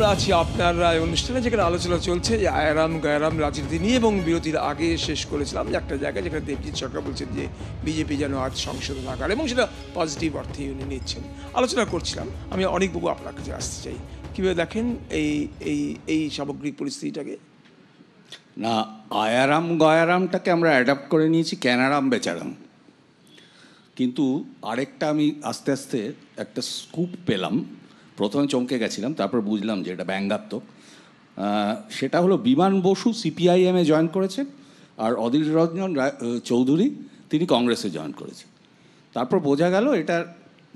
আমরা আছি আপনার রায় অনুষ্ঠানে যেখানে আলোচনা চলছে যে আয়রাম গায়রাম রাজনীতি নিয়ে এবং বিরতির আগে শেষ করেছিলাম যে একটা জায়গায় যেখানে দেবজিৎ সরকার বলছেন যে বিজেপি যেন আজ সংশোধন আকার এবং সেটা পজিটিভ অর্থে উনি নিচ্ছেন আলোচনা করছিলাম আমি অনেকবাবু আপনার কাছে আসতে চাই কীভাবে দেখেন এই এই এই সামগ্রিক পরিস্থিতিটাকে না আয়ারাম গয়ারামটাকে আমরা অ্যাডাপ্ট করে নিয়েছি ক্যানারাম বেচারাম কিন্তু আরেকটা আমি আস্তে আস্তে একটা স্কুপ পেলাম প্রথমে চমকে গেছিলাম তারপর বুঝলাম যে এটা ব্যঙ্গাত্মক সেটা হলো বিমান বসু সিপিআইএমে জয়েন করেছেন আর অধীর রঞ্জন চৌধুরী তিনি কংগ্রেসে জয়েন করেছেন তারপর বোঝা গেল এটা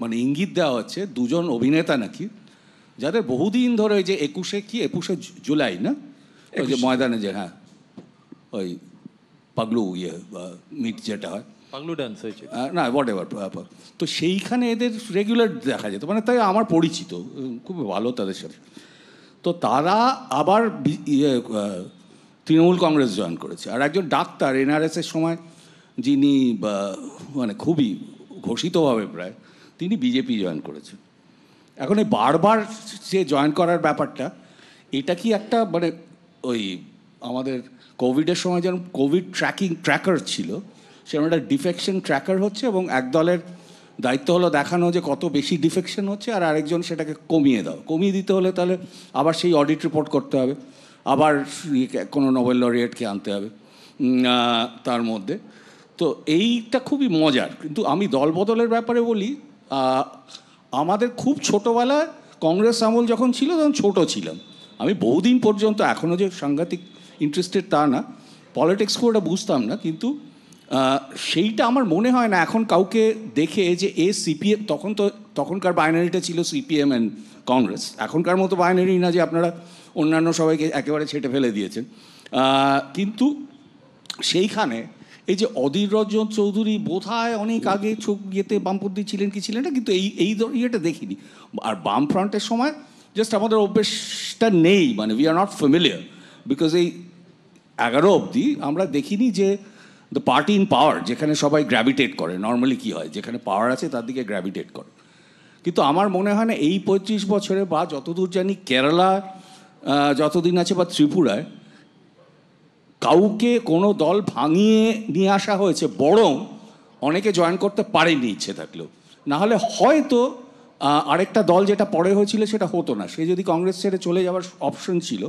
মানে ইঙ্গিত দেওয়া হচ্ছে দুজন অভিনেতা নাকি যাদের বহুদিন ধরে ওই যে একুশে কি একুশে জুলাই না ওই যে ময়দানে যে হ্যাঁ ওই পাগলু ইয়ে মিট যেটা হয় ডান্স না হোয়াট এভার তো সেইখানে এদের রেগুলার দেখা যেত মানে তাই আমার পরিচিত খুব ভালো তাদের সাথে তো তারা আবার ইয়ে, তৃণমূল কংগ্রেস জয়েন করেছে আর একজন ডাক্তার এনআরএসের সময় যিনি মানে খুবই ঘোষিতভাবে প্রায় তিনি বিজেপি জয়েন করেছেন এখন এই বারবার সে জয়েন করার ব্যাপারটা এটা কি একটা মানে ওই আমাদের কোভিডের সময় যেমন কোভিড ট্র্যাকিং ট্র্যাকার ছিল সেরকম একটা ডিফেকশন ট্র্যাকার হচ্ছে এবং এক দলের দায়িত্ব হলো দেখানো যে কত বেশি ডিফেকশন হচ্ছে আর আরেকজন সেটাকে কমিয়ে দাও কমিয়ে দিতে হলে তাহলে আবার সেই অডিট রিপোর্ট করতে হবে আবার কোনো নোবেল লরিয়েটকে আনতে হবে তার মধ্যে তো এইটা খুবই মজার কিন্তু আমি দলবদলের ব্যাপারে বলি আমাদের খুব ছোটোবেলায় কংগ্রেস আমল যখন ছিল তখন ছোট ছিলাম আমি বহুদিন পর্যন্ত এখনও যে সাংঘাতিক ইন্টারেস্টেড তা না পলিটিক্স খুব ওটা বুঝতাম না কিন্তু সেইটা আমার মনে হয় না এখন কাউকে দেখে যে এ সিপিএম তখন তো তখনকার বাইনারিটা ছিল সিপিএম অ্যান্ড কংগ্রেস এখনকার মতো বাইনারি না যে আপনারা অন্যান্য সবাইকে একেবারে ছেটে ফেলে দিয়েছেন কিন্তু সেইখানে এই যে অধীর রঞ্জন চৌধুরী বোধহয় অনেক আগে চোখ ইয়েতে বামপন্থী ছিলেন কি ছিলেন না কিন্তু এই এই ইয়েটা দেখিনি আর বাম ফ্রন্টের সময় জাস্ট আমাদের অভ্যেসটা নেই মানে we are not familiar because এই এগারো অবধি আমরা দেখিনি যে দ্য পার্টি ইন পাওয়ার যেখানে সবাই গ্র্যাভিটেট করে নর্মালি কি হয় যেখানে পাওয়ার আছে তার দিকে গ্র্যাভিটেট করে কিন্তু আমার মনে হয় না এই পঁয়ত্রিশ বছরে বা যতদূর জানি কেরালা যতদিন আছে বা ত্রিপুরায় কাউকে কোনো দল ভাঙিয়ে নিয়ে আসা হয়েছে বরং অনেকে জয়েন করতে পারেনি ইচ্ছে থাকলেও নাহলে হয়তো আরেকটা দল যেটা পরে হয়েছিল সেটা হতো না সে যদি কংগ্রেস ছেড়ে চলে যাওয়ার অপশন ছিল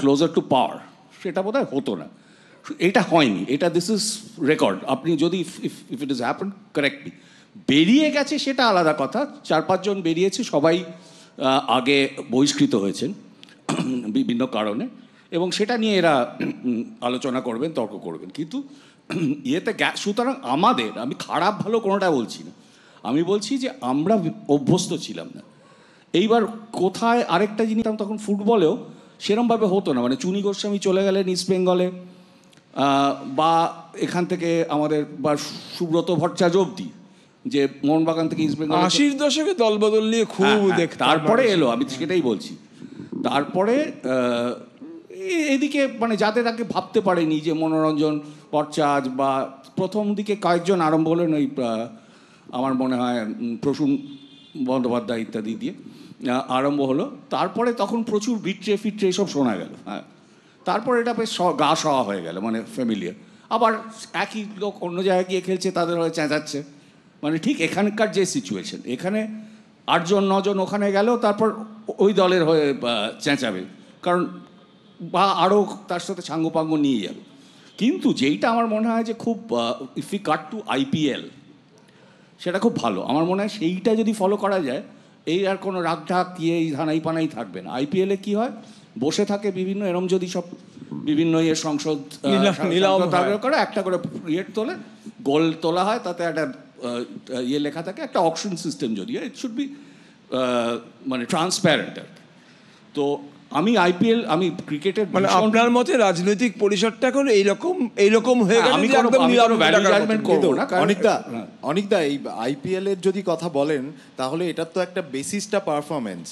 ক্লোজার টু পাওয়ার সেটা হয় হতো না এটা হয়নি এটা দিস ইজ রেকর্ড আপনি যদি if if it is happen correctly বেরিয়ে গেছে সেটা আলাদা কথা চার পাঁচজন বেরিয়েছে সবাই আগে বহিষ্কৃত হয়েছেন বিভিন্ন কারণে এবং সেটা নিয়ে এরা আলোচনা করবেন তর্ক করবেন কিন্তু ইয়েতে সুতরাং আমাদের আমি খারাপ ভালো কোনোটা বলছি না আমি বলছি যে আমরা অভ্যস্ত ছিলাম না এইবার কোথায় আরেকটা জিনিস তখন ফুটবলেও সেরমভাবে হতো না মানে চুনি গোস্বামী চলে গেলেন ইস্ট বেঙ্গলে বা এখান থেকে আমাদের বা সুব্রত ভট্টাচার্য অবধি যে মোহনবাগান থেকে ইস্ট আশির দশকে দলবদল নিয়ে খুব হ্যাঁ, হ্যাঁ, দেখ তারপরে এলো আমি সেটাই বলছি তারপরে এদিকে মানে যাতে তাকে ভাবতে পারেনি যে মনোরঞ্জন পরচাজ বা প্রথম দিকে কয়েকজন আরম্ভ হলেন ওই আমার মনে হয় প্রসূন বন্দ্যোপাধ্যায় ইত্যাদি দিয়ে আরম্ভ হলো তারপরে তখন প্রচুর বিট্রে ফিট্রে এসব শোনা গেল হ্যাঁ তারপর এটা বেশ গা সওয়া হয়ে গেল মানে ফ্যামিলিয়ার আবার একই লোক অন্য জায়গায় গিয়ে খেলছে তাদের হয়ে চেঁচাচ্ছে মানে ঠিক এখানকার যে সিচুয়েশন এখানে আটজন নজন ওখানে গেল তারপর ওই দলের হয়ে চেঁচাবে কারণ বা আরও তার সাথে সাঙ্গপাঙ্গ নিয়ে যাবে কিন্তু যেইটা আমার মনে হয় যে খুব if I cut to IPL সেটা খুব ভালো আমার মনে হয় সেইটা যদি ফলো করা যায় এই আর কোনো রাগ ঢাক ইয়ে এই ধানাই পানাই থাকবে না আইপিএলে কী হয় বসে থাকে বিভিন্ন এরম যদি সব বিভিন্ন ইয়ে সংসদ করে একটা করে ইয়ে তোলে গোল তোলা হয় তাতে একটা ইয়ে লেখা থাকে একটা অপশন সিস্টেম যদি ইট শুড বি মানে ট্রান্সপ্যারেন্ট আর তো আমি আইপিএল আমি ক্রিকেটের মানে আপনার মতে রাজনৈতিক পরিসরটা এখন এইরকম এইরকম হয়ে গেল আমি একদম অনেকদা হ্যাঁ। এই আইপিএল এর যদি কথা বলেন তাহলে এটার তো একটা বেসিসটা পারফরমেন্স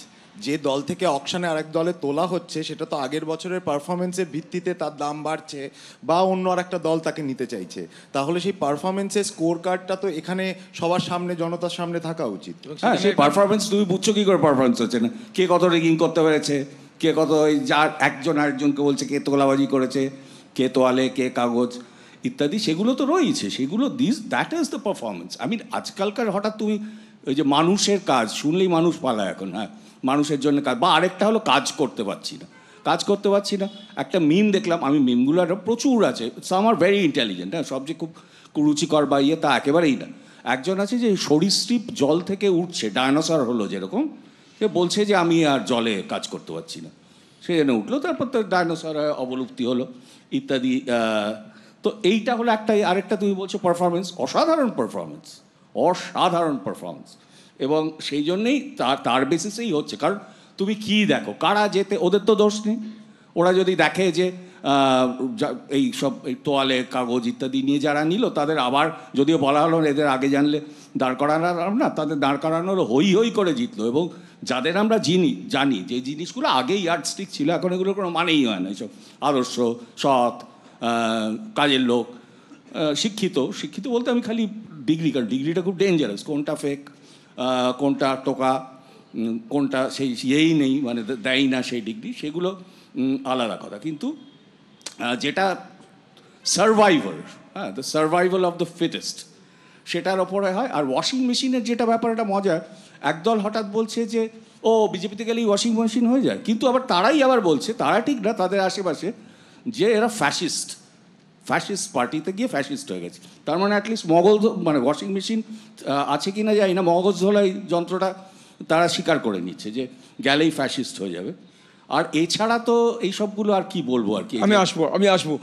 যে দল থেকে অকশানে আরেক দলে তোলা হচ্ছে সেটা তো আগের বছরের পারফরমেন্সের ভিত্তিতে তার দাম বাড়ছে বা অন্য আর একটা দল তাকে নিতে চাইছে তাহলে সেই পারফরমেন্সের স্কোর কার্ডটা তো এখানে সবার সামনে জনতার সামনে থাকা উচিত হ্যাঁ সেই পারফরমেন্স তুমি বুঝছো কী করে পারফরমেন্স হচ্ছে না কে কত রেগিং করতে পেরেছে কে কত ওই যার একজন আরেকজনকে বলছে কে তোলাবাজি করেছে কে তোয়ালে কে কাগজ ইত্যাদি সেগুলো তো রয়েছে সেগুলো this that is the performance আমি আজকালকার হঠাৎ তুমি ওই যে মানুষের কাজ শুনলেই মানুষ পালায় এখন হ্যাঁ মানুষের জন্য কাজ বা আরেকটা হলো কাজ করতে পারছি না কাজ করতে পারছি না একটা মিম দেখলাম আমি মিমগুলো প্রচুর আছে সাম আর ভেরি ইন্টেলিজেন্ট হ্যাঁ সব যে খুব কুরুচিকর বা ইয়ে তা একেবারেই না একজন আছে যে সরীসৃপ জল থেকে উঠছে ডায়নোসর হলো যেরকম সে বলছে যে আমি আর জলে কাজ করতে পারছি না সে জেনে উঠলো তারপর তো ডায়নোসর অবলুপ্তি হলো ইত্যাদি তো এইটা হলো একটা আরেকটা তুমি বলছো পারফরমেন্স অসাধারণ পারফরমেন্স অসাধারণ পারফরমেন্স এবং সেই জন্যেই তার তার বেসিসেই হচ্ছে কারণ তুমি কি দেখো কারা যেতে ওদের তো দোষ নেই ওরা যদি দেখে যে এই সব এই তোয়ালে কাগজ ইত্যাদি নিয়ে যারা নিল তাদের আবার যদিও বলা হলো এদের আগে জানলে দাঁড় করানোর না তাদের দাঁড় করানোর হই হই করে জিতলো এবং যাদের আমরা জিনি জানি যে জিনিসগুলো আগেই আর্টস্টিক ছিল এখন এগুলোর কোনো মানেই হয় না এইসব আদর্শ সৎ কাজের লোক শিক্ষিত শিক্ষিত বলতে আমি খালি ডিগ্রি কারণ ডিগ্রিটা খুব ডেঞ্জারাস কোনটা ফেক কোনটা টোকা কোনটা সেই ইয়েই নেই মানে দেয় না সেই ডিগ্রি সেগুলো আলাদা কথা কিন্তু যেটা সার্ভাইভাল হ্যাঁ the survival of the fittest সেটার ওপরে হয় আর ওয়াশিং মেশিনের যেটা ব্যাপার এটা মজার একদল হঠাৎ বলছে যে ও বিজেপিতে গেলেই ওয়াশিং মেশিন হয়ে যায় কিন্তু আবার তারাই আবার বলছে তারা ঠিক না তাদের আশেপাশে যে এরা ফ্যাসিস্ট ফ্যাসিস্ট পার্টিতে গিয়ে ফ্যাসিস্ট হয়ে গেছে তার মানে অ্যাটলিস্ট মগজ মানে ওয়াশিং মেশিন আছে কি না জানি না মগজ ধোলাই যন্ত্রটা তারা স্বীকার করে নিচ্ছে যে গেলেই ফ্যাসিস্ট হয়ে যাবে আর এছাড়া তো এই সবগুলো আর কি বলবো আর কি আমি আসবো আমি আসবো